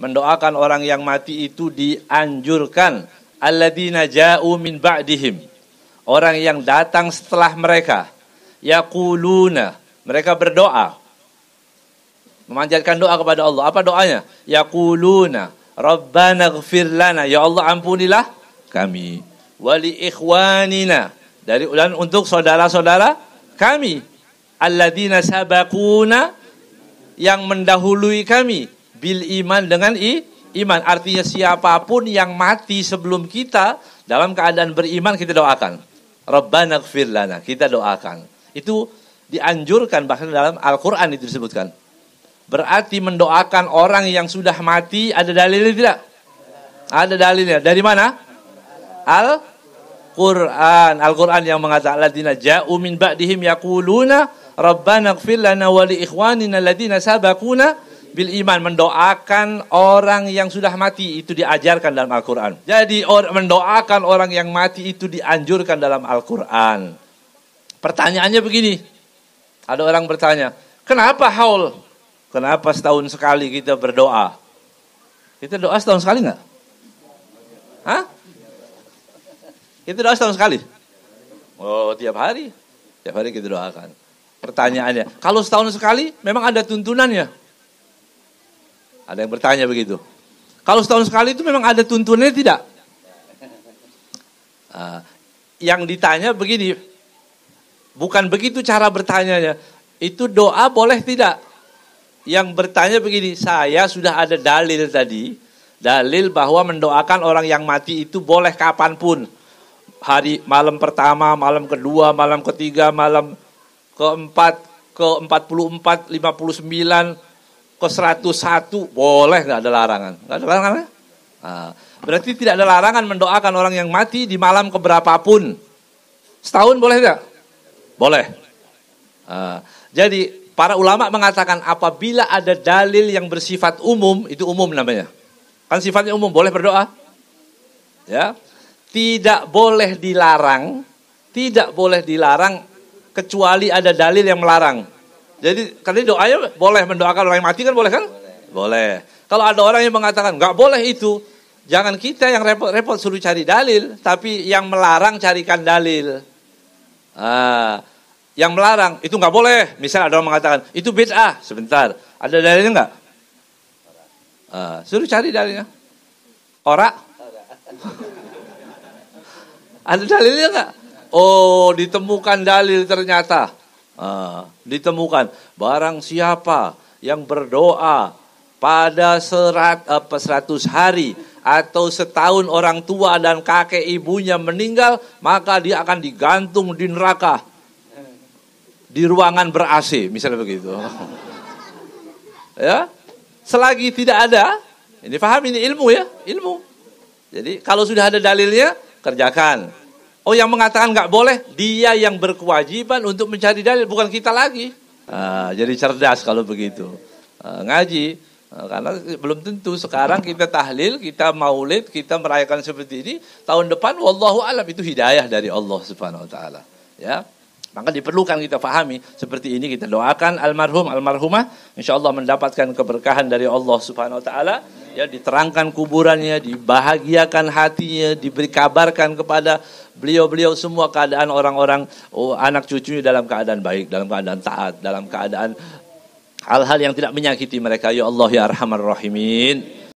mendoakan orang yang mati itu dianjurkan alladzina ja'u min ba'dihim orang yang datang setelah mereka yaquluna mereka berdoa memanjatkan doa kepada Allah apa doanya yaquluna rabbana ighfir lana ya Allah ampunilah kami wali ikhwanina dari dan untuk saudara-saudara kami alladzina sabakuna yang mendahului kami Bil iman dengan i, iman. Artinya siapapun yang mati sebelum kita dalam keadaan beriman kita doakan. Rabbana lana, kita doakan. Itu dianjurkan bahkan dalam Al-Qur'an itu disebutkan. Berarti mendoakan orang yang sudah mati ada dalilnya tidak? Ada dalilnya. Dari mana? Al-Qur'an. Al-Qur'an yang mengatakan ladina ja'u min ba'dihim yaquluna rabbana ighfir lana wa li ikhwanina ladina sabaquna bil iman mendoakan orang yang sudah mati itu diajarkan dalam Al-Qur'an. Jadi or, mendoakan orang yang mati itu dianjurkan dalam Al-Qur'an. Pertanyaannya begini. Ada orang bertanya, "Kenapa haul? Kenapa setahun sekali kita berdoa?" Kita doa setahun sekali enggak? Hah? Kita doa setahun sekali? Oh, tiap hari. Tiap hari kita doakan. Pertanyaannya, kalau setahun sekali memang ada tuntunannya? Ada yang bertanya begitu. Kalau setahun sekali itu memang ada tuntunannya tidak? Uh, yang ditanya begini, bukan begitu cara bertanyanya. Itu doa boleh tidak? Yang bertanya begini, saya sudah ada dalil tadi, dalil bahwa mendoakan orang yang mati itu boleh kapanpun. Hari malam pertama, malam kedua, malam ketiga, malam keempat, ke puluh sembilan ke 101 boleh nggak ada larangan nggak ada larangan nah, berarti tidak ada larangan mendoakan orang yang mati di malam keberapapun setahun boleh nggak boleh nah, jadi para ulama mengatakan apabila ada dalil yang bersifat umum itu umum namanya kan sifatnya umum boleh berdoa ya tidak boleh dilarang tidak boleh dilarang kecuali ada dalil yang melarang jadi doa doanya boleh mendoakan orang yang mati kan boleh kan? Boleh. boleh. Kalau ada orang yang mengatakan nggak boleh itu, jangan kita yang repot-repot suruh cari dalil, tapi yang melarang carikan dalil. Ah, yang melarang itu nggak boleh. Misal ada orang mengatakan itu bid'ah. Sebentar, ada dalilnya nggak? Ah, suruh cari dalilnya. Ora? ada dalilnya nggak? Oh, ditemukan dalil ternyata. Uh, ditemukan barang siapa yang berdoa pada serat eh, apa seratus hari atau setahun orang tua dan kakek ibunya meninggal maka dia akan digantung di neraka di ruangan ber AC misalnya begitu ya selagi tidak ada ini paham ini ilmu ya ilmu jadi kalau sudah ada dalilnya kerjakan Oh yang mengatakan nggak boleh, dia yang berkewajiban untuk mencari dalil, bukan kita lagi. Uh, jadi cerdas kalau begitu. Uh, ngaji, uh, karena belum tentu sekarang kita tahlil, kita maulid, kita merayakan seperti ini. Tahun depan, wallahu alam itu hidayah dari Allah Subhanahu Wa Taala. Ya, maka diperlukan kita fahami seperti ini kita doakan almarhum almarhumah insya Allah mendapatkan keberkahan dari Allah Subhanahu Wa Taala ya diterangkan kuburannya, dibahagiakan hatinya, diberi kabarkan kepada beliau-beliau semua keadaan orang-orang oh, anak cucunya dalam keadaan baik, dalam keadaan taat, dalam keadaan hal-hal yang tidak menyakiti mereka. Ya Allah ya Arhamar Rahimin.